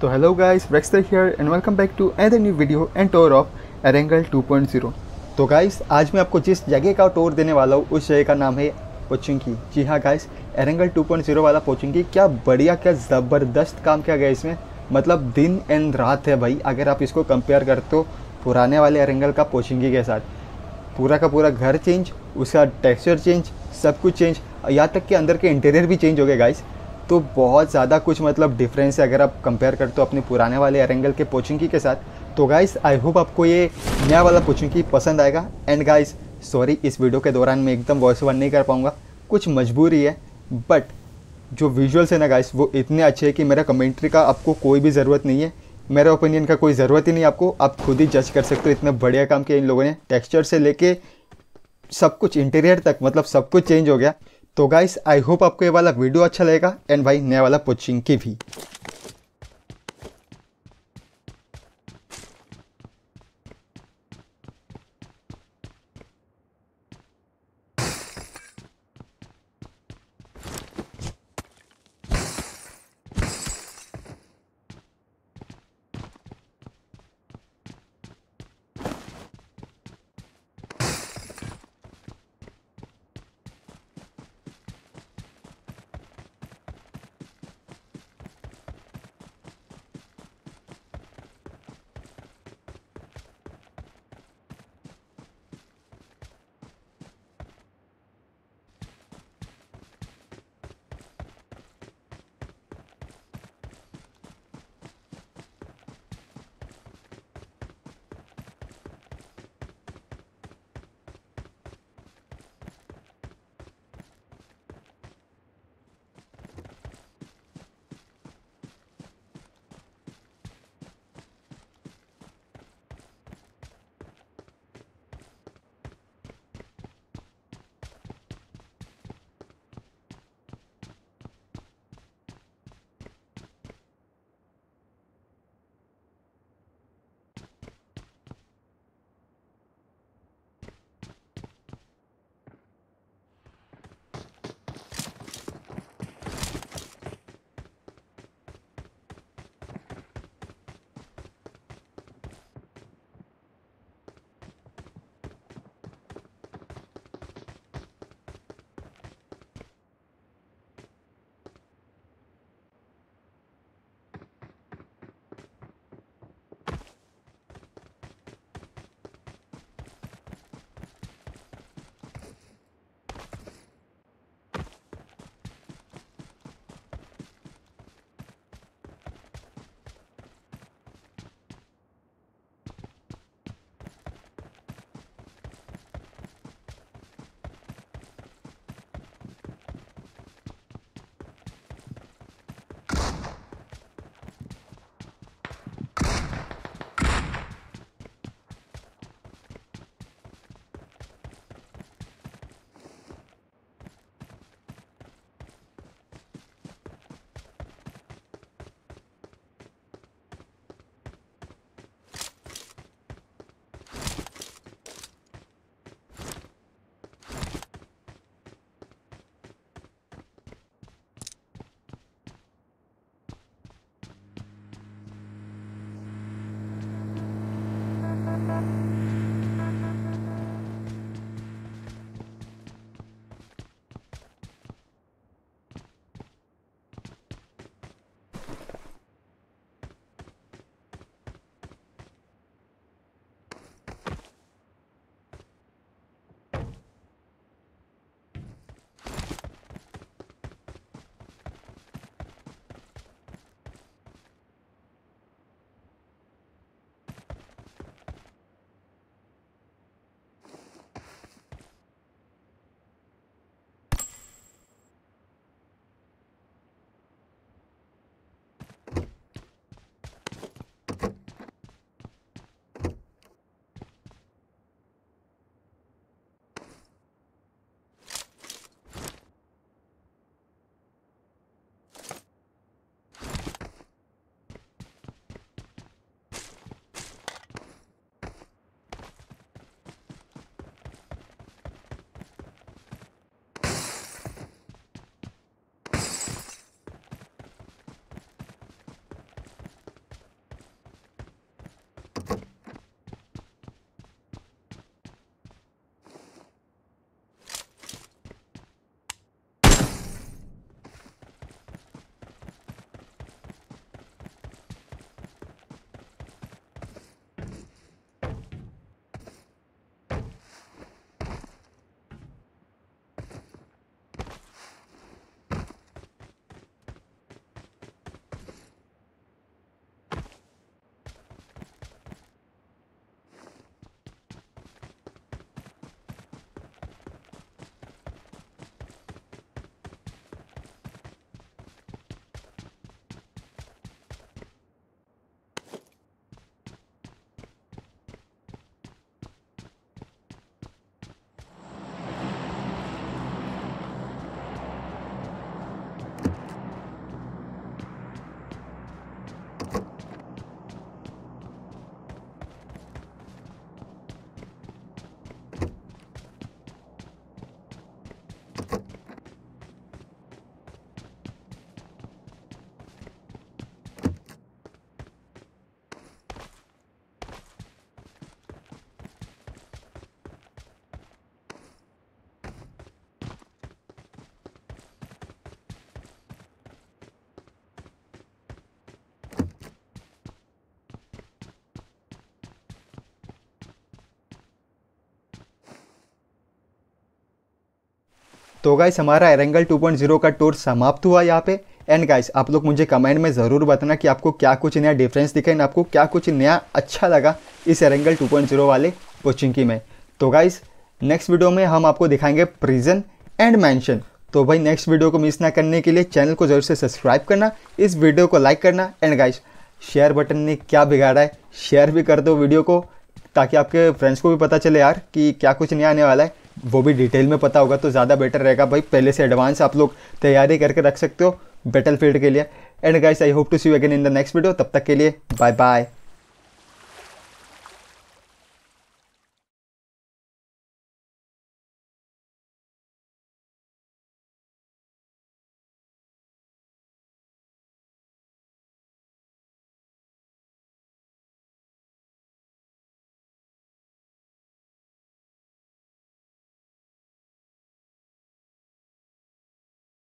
तो hello guys Brexer here and welcome back to another new video and tour of Erangel 2.0 तो guys आज मैं आपको जिस जगह का टोर देने वाला हूँ उस जगह का नाम है पोचिंकी जी हाँ गाइस एरेंगल 2.0 वाला पोचिंकी क्या बढ़िया क्या ज़बरदस्त काम किया गया इसमें मतलब दिन एंड रात है भाई अगर आप इसको कंपेयर करते हो पुराने वाले एरेंगल का पोचिंकी के साथ पूरा का पूरा घर चेंज उसका टेक्स्चर चेंज सब कुछ चेंज यहाँ तक कि अंदर के इंटीरियर भी चेंज हो गया गाइस तो बहुत ज़्यादा कुछ मतलब डिफरेंस है अगर आप कंपेयर करते हो अपने पुराने वाले एरेंगल के पोचिंकी के साथ तो गाइस आई होप आपको ये नया वाला पोचिंकी पसंद आएगा एंड गाइस सॉरी इस वीडियो के दौरान मैं एकदम वॉइस ओवर नहीं कर पाऊँगा कुछ मजबूरी है बट जो विजुअल्स है ना गाइस वो इतने अच्छे हैं कि मेरा कमेंट्री का आपको कोई भी ज़रूरत नहीं है मेरा ओपिनियन का कोई ज़रूरत ही नहीं आपको आप खुद ही जज कर सकते हो इतने बढ़िया काम किया इन लोगों ने टेक्सचर से लेके सब कुछ इंटीरियर तक मतलब सब कुछ चेंज हो गया तो गाइस आई होप आपको ये वाला वीडियो अच्छा लगेगा एंड भाई नया वाला कोचिंग की भी तो गाइस हमारा एरेंगल 2.0 का टूर समाप्त हुआ यहाँ पे एंड गाइस आप लोग मुझे कमेंट में ज़रूर बताना कि आपको क्या कुछ नया डिफरेंस दिखा एंड आपको क्या कुछ नया अच्छा लगा इस एरेंगल 2.0 वाले पोचिंकी में तो गाइस नेक्स्ट वीडियो में हम आपको दिखाएंगे प्रिजन एंड मैंशन तो भाई नेक्स्ट वीडियो को मिस ना करने के लिए चैनल को जरूर से सब्सक्राइब करना इस वीडियो को लाइक करना एंड गाइस शेयर बटन ने क्या बिगाड़ा है शेयर भी कर दो वीडियो को ताकि आपके फ्रेंड्स को भी पता चले यार कि क्या कुछ नया आने वाला है वो भी डिटेल में पता होगा तो ज़्यादा बेटर रहेगा भाई पहले से एडवांस आप लोग तैयारी करके रख सकते हो बैटल फील्ड के लिए and guys I hope to see you again in the next video तब तक के लिए बाय बाय